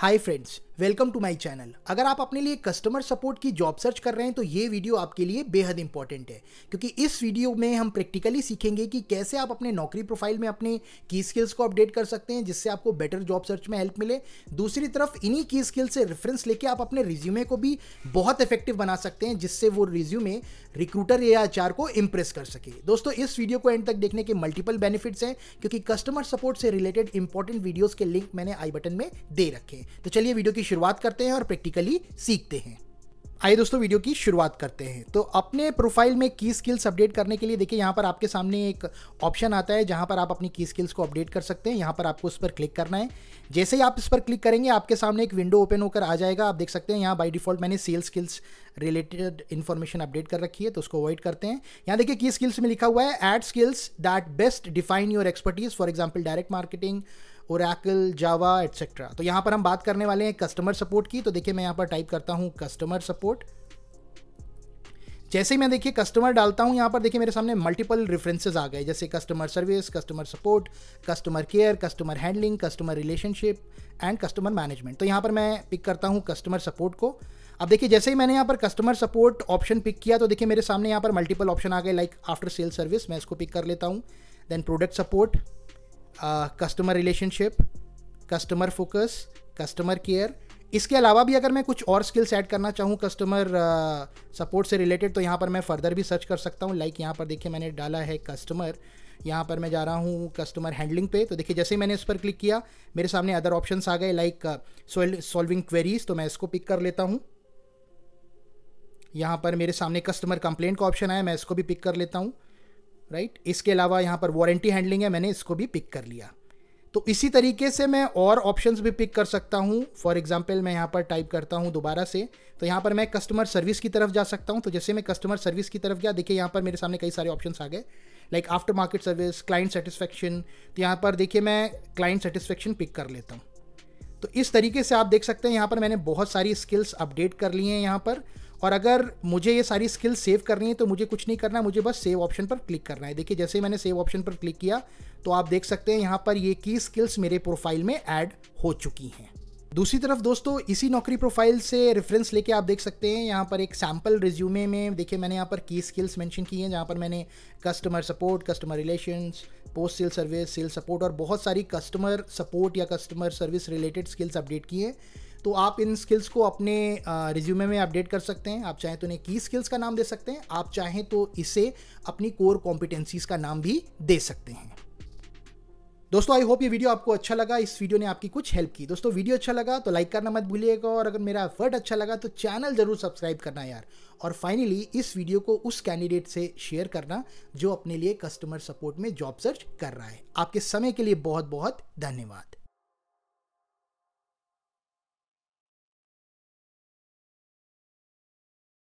Hi friends, welcome to my channel अगर आप अपने लिए कस्टमर सपोर्ट की जॉब सर्च कर रहे हैं तो ये वीडियो आपके लिए बेहद इंपॉर्टेंट है क्योंकि इस वीडियो में हम प्रैक्टिकली सीखेंगे कि कैसे आप अपने नौकरी प्रोफाइल में अपने की स्किल्स को अपडेट कर सकते हैं जिससे आपको बेटर जॉब सर्च में हेल्प मिले दूसरी तरफ इन्हीं की स्किल्स से रेफरेंस लेके आप अपने रिज्यूमे को भी बहुत इफेक्टिव बना सकते हैं जिससे वो रिज्यूमे रिक्रूटर या आचार को इम्प्रेस कर सके दोस्तों इस वीडियो को एंड तक देखने के मल्टीपल बेनिफिट्स हैं क्योंकि कस्टमर सपोर्ट से रिलेटेड इंपॉर्टेंट वीडियोज़ के लिंक मैंने आई बटन में दे रखे हैं तो चलिए वीडियो की की शुरुआत करते हैं और प्रैक्टिकली सीखते हैं आइए दोस्तों वीडियो की शुरुआत करते हैं तो अपने प्रोफाइल में की स्किल्स अपडेट करने के लिए देखिए यहाँ पर आपके सामने एक ऑप्शन आता है जहाँ पर आप अपनी की स्किल्स को अपडेट कर सकते हैं यहाँ पर आपको उस पर क्लिक करना है जैसे ही आप इस पर क्लिक करेंगे आपके सामने एक विंडो ओपन होकर आ जाएगा आप देख सकते हैं यहाँ बाई डिफॉल्ट मैंने sale skills related information update कर रखी है तो उसको अवॉइड करते हैं यहाँ देखिए की स्किल्स में लिखा हुआ है add skills that best define your expertise for example direct marketing Oracle Java etcetera तो यहाँ पर हम बात करने वाले हैं कस्टमर सपोर्ट की तो देखिए मैं यहाँ पर टाइप करता हूँ कस्टमर सपोर्ट जैसे ही मैं देखिए कस्टमर डालता हूँ यहाँ पर देखिए मेरे सामने मल्टीपल रेफरेंसेज आ गए जैसे customer service customer support customer care customer handling customer relationship and customer management तो यहाँ पर मैं पिक करता हूँ कस्टमर सपोर्ट को अब देखिए जैसे ही मैंने यहाँ पर कस्टमर सपोर्ट ऑप्शन पिक किया तो देखिए मेरे सामने यहाँ पर मल्टीपल ऑप्शन आ गए लाइक आफ्टर सेल सर्विस मैं इसको पिक कर लेता हूँ then product support customer relationship customer focus customer care इसके अलावा भी अगर मैं कुछ और स्किल्स ऐड करना चाहूँ कस्टमर सपोर्ट से रिलेटेड तो यहाँ पर मैं फर्दर भी सर्च कर सकता हूँ लाइक like यहाँ पर देखिए मैंने डाला है कस्टमर यहाँ पर मैं जा रहा हूँ कस्टमर हैंडलिंग पे तो देखिए जैसे ही मैंने इस पर क्लिक किया मेरे सामने अदर ऑप्शन आ गए लाइक सॉल्विंग क्वेरीज तो मैं इसको पिक कर लेता हूँ यहाँ पर मेरे सामने कस्टमर कंप्लेंट का ऑप्शन आया मैं इसको भी पिक कर लेता हूँ राइट right? इसके अलावा यहाँ पर वारंटी हैंडलिंग है मैंने इसको भी पिक कर लिया तो इसी तरीके से मैं और ऑप्शंस भी पिक कर सकता हूँ फॉर एग्जांपल मैं यहाँ पर टाइप करता हूँ दोबारा से तो यहाँ पर मैं कस्टमर सर्विस की तरफ जा सकता हूँ तो जैसे मैं कस्टमर सर्विस की तरफ गया देखिए यहाँ पर मेरे सामने कई सारे ऑप्शन आ गए like after market service client satisfaction तो यहाँ पर देखिए मैं क्लाइंट सेटिस्फेक्शन पिक कर लेता हूँ तो इस तरीके से आप देख सकते हैं यहाँ पर मैंने बहुत सारी स्किल्स अपडेट कर ली हैं यहाँ पर और अगर मुझे ये सारी स्किल सेव करनी है तो मुझे कुछ नहीं करना मुझे बस सेव ऑप्शन पर क्लिक करना है देखिए जैसे मैंने सेव ऑप्शन पर क्लिक किया तो आप देख सकते हैं यहाँ पर ये की स्किल्स मेरे प्रोफाइल में ऐड हो चुकी हैं दूसरी तरफ दोस्तों इसी नौकरी प्रोफाइल से रेफरेंस लेके आप देख सकते हैं यहाँ पर एक सैम्पल रिज्यूमे में देखिए मैंने यहाँ पर की स्किल्स मेंशन की हैं जहाँ पर मैंने customer support customer relations post sale service sale support और बहुत सारी कस्टमर सपोर्ट या customer service related skills update किए हैं तो आप इन स्किल्स को अपने रिज्यूमे में अपडेट कर सकते हैं आप चाहें तो इन्हें की स्किल्स का नाम दे सकते हैं आप चाहें तो इसे अपनी कोर कॉम्पिटेंसीज का नाम भी दे सकते हैं दोस्तों आई होप ये वीडियो आपको अच्छा लगा इस वीडियो ने आपकी कुछ हेल्प की दोस्तों वीडियो अच्छा लगा तो लाइक करना मत भूलिएगा और अगर मेरा एफर्ट अच्छा लगा तो चैनल जरूर सब्सक्राइब करना यार और फाइनली इस वीडियो को उस कैंडिडेट से शेयर करना जो अपने लिए कस्टमर सपोर्ट में जॉब सर्च कर रहा है आपके समय के लिए बहुत बहुत धन्यवाद